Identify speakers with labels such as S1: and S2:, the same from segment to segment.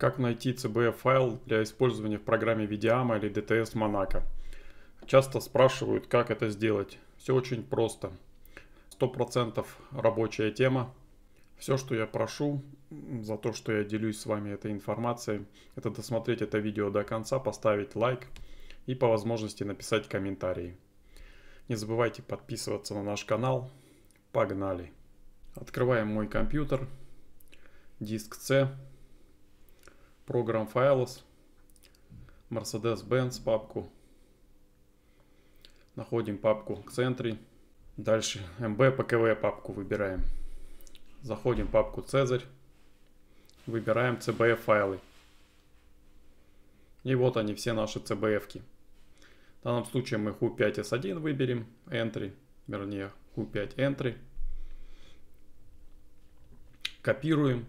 S1: Как найти CBF-файл для использования в программе VDAM или DTS Monaco? Часто спрашивают, как это сделать. Все очень просто. 100% рабочая тема. Все, что я прошу, за то, что я делюсь с вами этой информацией, это досмотреть это видео до конца, поставить лайк и по возможности написать комментарий. Не забывайте подписываться на наш канал. Погнали! Открываем мой компьютер, диск C, Program Files, Mercedes-Benz папку. Находим папку к центре. Дальше MB ПКВ папку выбираем. Заходим в папку Цезарь. Выбираем CBF файлы. И вот они все наши CBF. -ки. В данном случае мы Q5S1 выберем, Entry, вернее Q5 Entry. Копируем,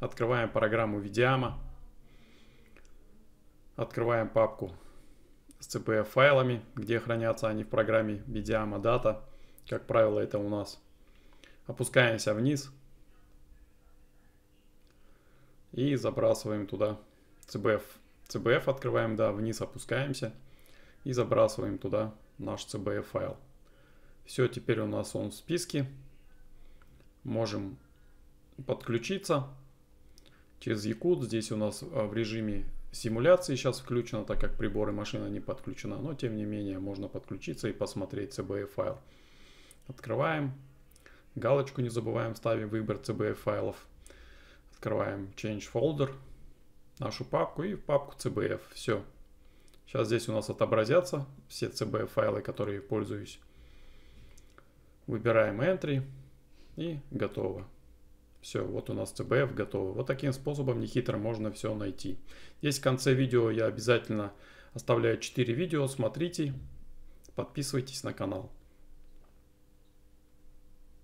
S1: открываем программу Видиама. Открываем папку с CPF файлами, где хранятся они в программе BDAMA Data. Как правило, это у нас. Опускаемся вниз и забрасываем туда CBF. CBF открываем, да, вниз опускаемся и забрасываем туда наш CBF файл. Все, теперь у нас он в списке. Можем подключиться через Якут. Здесь у нас а, в режиме симуляции сейчас включена, так как приборы машина не подключена, но тем не менее можно подключиться и посмотреть CBF файл. Открываем. Галочку не забываем, ставим выбор CBF файлов. Открываем Change Folder, нашу папку и папку CBF. Все. Сейчас здесь у нас отобразятся все CBF файлы, которые пользуюсь. Выбираем Entry и готово. Все, вот у нас CBF готовы. Вот таким способом нехитро можно все найти. Здесь в конце видео я обязательно оставляю 4 видео. Смотрите, подписывайтесь на канал.